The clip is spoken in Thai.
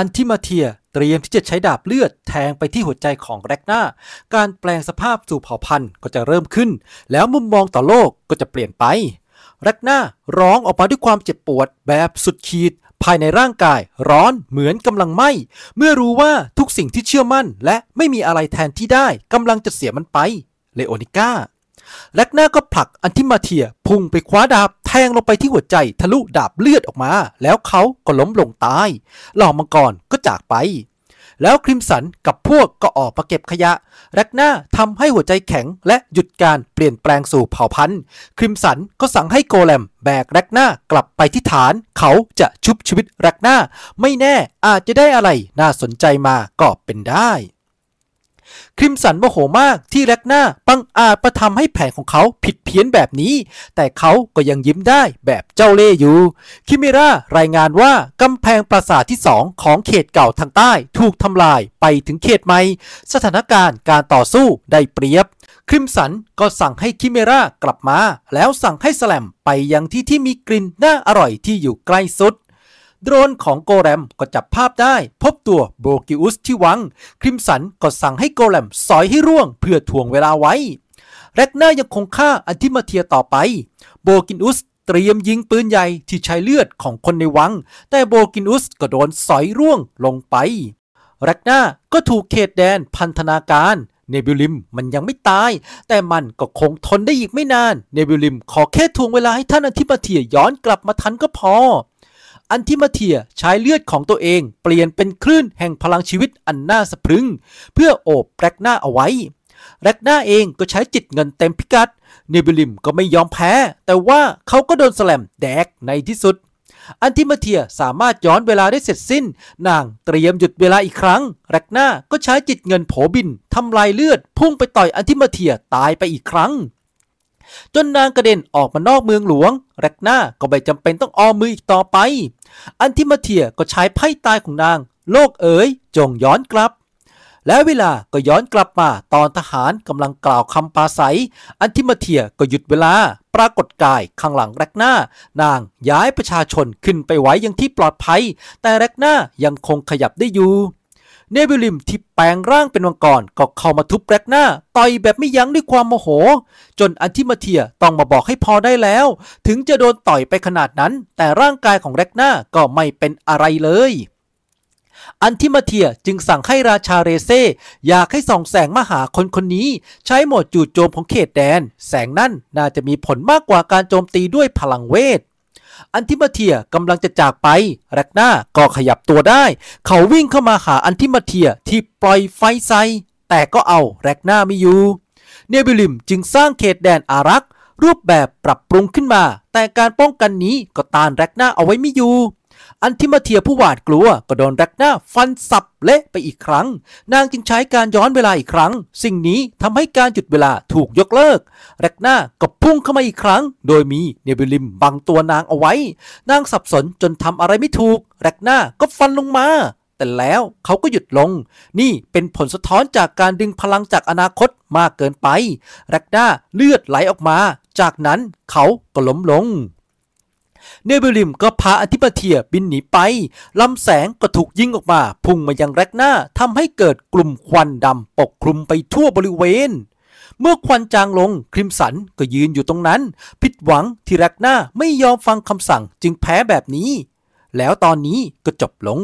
อันทิมาเทียเตรียมที่จะใช้ดาบเลือด แทงไปที่หัวใจของแร็กนาการแปลงสภาพสู่เผ่าพันธุ์ก็จะเริ่มขึ้น แล้วมุมมองต่อโลกก็จะเปลี่ยนไปแร็กนาร้องออกมาด้วยความเจ็บปวดแบบสุดขีด ภายในร่างกายร้อนเหมือนกำลังไหม้เมื่อรู้ว่าทุกสิ่งที่เชื่อมั่น และไม่มีอะไรแทนที่ได้ กำลังจะเสียมันไป เลโอนิก้าแลกหน้าก็ผลักอันทิมาเทีย พุ่งไปคว้าดาบ แทงลงไปที่หัวใจทะลุดาบเลือดออกมา แล้วเขาก็ล้มลงตายเหล่ามังกรก็จากไป แล้วคริมสันกับพวกก็ออกมาเก็บขยะแรกหน้าทำให้หัวใจแข็ง และหยุดการเปลี่ยนแปลงสู่เผ่าพันธุ์คริมสันก็สั่งให้โกแลมแบกแรกหน้ากลับไปที่ฐาน เขาจะชุบชีวิตแรกหน้าไม่แน่อาจจะได้อะไรน่าสนใจมาก็เป็นได้คริมสันโมโหมากที่แรกหน้าบังอาจประทำให้แผนของเขาผิดเพี้ยนแบบนี้ แต่เขาก็ยังยิ้มได้แบบเจ้าเล่ยอยู่ คิมิรารายงานว่ากำแพงปราสาทที่2ของเขตเก่าทางใต้ ถูกทำลายไปถึงเขตใหม่สถานการณ์การต่อสู้ได้เปรียบคริมสันก็สั่งให้คิเมรากลับมา แล้วสั่งให้สแลมไปยังที่ที่มีกลิ่นน่าอร่อยที่อยู่ใกล้สุดโดรนของโกแรมก็จับภาพได้ พบตัวโบกิอุสที่วังคริมสันก็สั่งให้โกแรม สอยให้ร่วง เพื่อทวงเวลาไว้แรกหน้ายังคงฆ่าอันทิมาเทียต่อไป โบกินอุสเตรียมยิงปืนใหญ่ที่ใช้เลือดของคนในวัง แต่โบกินอุสก็โดนสอยร่วงลงไปแรกหน้าก็ถูกเขตแดนพันธนาการเนบิลิมมันยังไม่ตาย แต่มันก็คงทนได้อีกไม่นานเนบิลิมขอแค่ทวงเวลาให้ท่านอธิมาเทียย้อนกลับมาทันก็พออันทิมาเทียใช้เลือดของตัวเองเปลี่ยนเป็นคลื่นแห่งพลังชีวิตอันน่าสะพรึง เพื่อโอบแรกหน้าเอาไว้ แรกหน้าเองก็ใช้จิตเงินเต็มพิกัด เนบิลิมก็ไม่ยอมแพ้ แต่ว่าเขาก็โดนสแลมแดกในที่สุด อันทิมาเทียสามารถย้อนเวลาได้เสร็จสิ้นนางเตรียมหยุดเวลาอีกครั้ง แรกหน้าก็ใช้จิตเงินโผบิน ทำลายเลือดพุ่งไปต่อยอันทิมาเทียตายไปอีกครั้งจนนางกระเด็นออกมานอกเมืองหลวงแรกหน้าก็ไม่จำเป็นต้องออมมืออีกต่อไป อันทิมาเทียก็ใช้ไพ่ตายของนาง โลกเอ๋ยจงย้อนกลับ แล้วเวลาก็ย้อนกลับมา ตอนทหารกำลังกล่าวคำปาศัย อันทิมาเทียก็หยุดเวลาปรากฏกายข้างหลังแรกหน้า นาง ย้ายประชาชนขึ้นไปไว้ยังที่ปลอดภัย แต่แรกหน้ายังคงขยับได้อยู่เนวิลิม ที่แปลงร่างเป็นวังกรก็เข้ามาทุบแบล็กหน้า ต่อยแบบไม่ยั้งด้วยความโมโห จนอันทิมาเทียต้องมาบอกให้พอได้แล้ว ถึงจะโดนต่อยไปขนาดนั้น แต่ร่างกายของแบล็กหน้าก็ไม่เป็นอะไรเลย อันทิมาเทียจึงสั่งให้ราชาเรเซ อยากให้ส่องแสงมาหาคนคนนี้ ใช้หมดจู่โจมของเขตแดน แสงนั่นน่าจะมีผลมากกว่าการโจมตีด้วยพลังเวทอันทิมาเทีย กำลังจะจากไป แรกหน้าก็ขยับตัวได้ เขาวิ่งเข้ามาหาอันทิมาเทียที่ปล่อยไฟส่แต่ก็เอาแรกหน้าไม่อยู่ เนบิลิมจึงสร้างเขตแดนอารักษ์รูปแบบปรับปรุงขึ้นมา แต่การป้องกันนี้ก็ต้านแรกหน้าเอาไว้ไม่อยู่อันทิมาเทียผู้หวาดกลัวก็โดนแร็กหน้าฟันสับเละไปอีกครั้งนางจึงใช้การย้อนเวลาอีกครั้งสิ่งนี้ทำให้การจุดเวลาถูกยกเลิกแร็กหน้าก็พุ่งเข้ามาอีกครั้งโดยมีเนบิลิมบังตัวนางเอาไว้นางสับสนจนทำอะไรไม่ถูกแร็กหน้าก็ฟันลงมาแต่แล้วเขาก็หยุดลงนี่เป็นผลสะท้อนจากการดึงพลังจากอนาคตมากเกินไปแร็กด้าเลือดไหลออกมาจากนั้นเขาก็ล้มลงเนบิลิมก็พาอธิปเทียบินหนีไปลำแสงก็ถูกยิงออกมา พุ่งมายังแรกหน้าทำให้เกิดกลุ่มควันดำปกคลุมไปทั่วบริเวณ เมื่อควันจางลง คริมสันก็ยืนอยู่ตรงนั้น ผิดหวังที่แรกหน้าไม่ยอมฟังคำสั่งจึงแพ้แบบนี้ แล้วตอนนี้ก็จบลง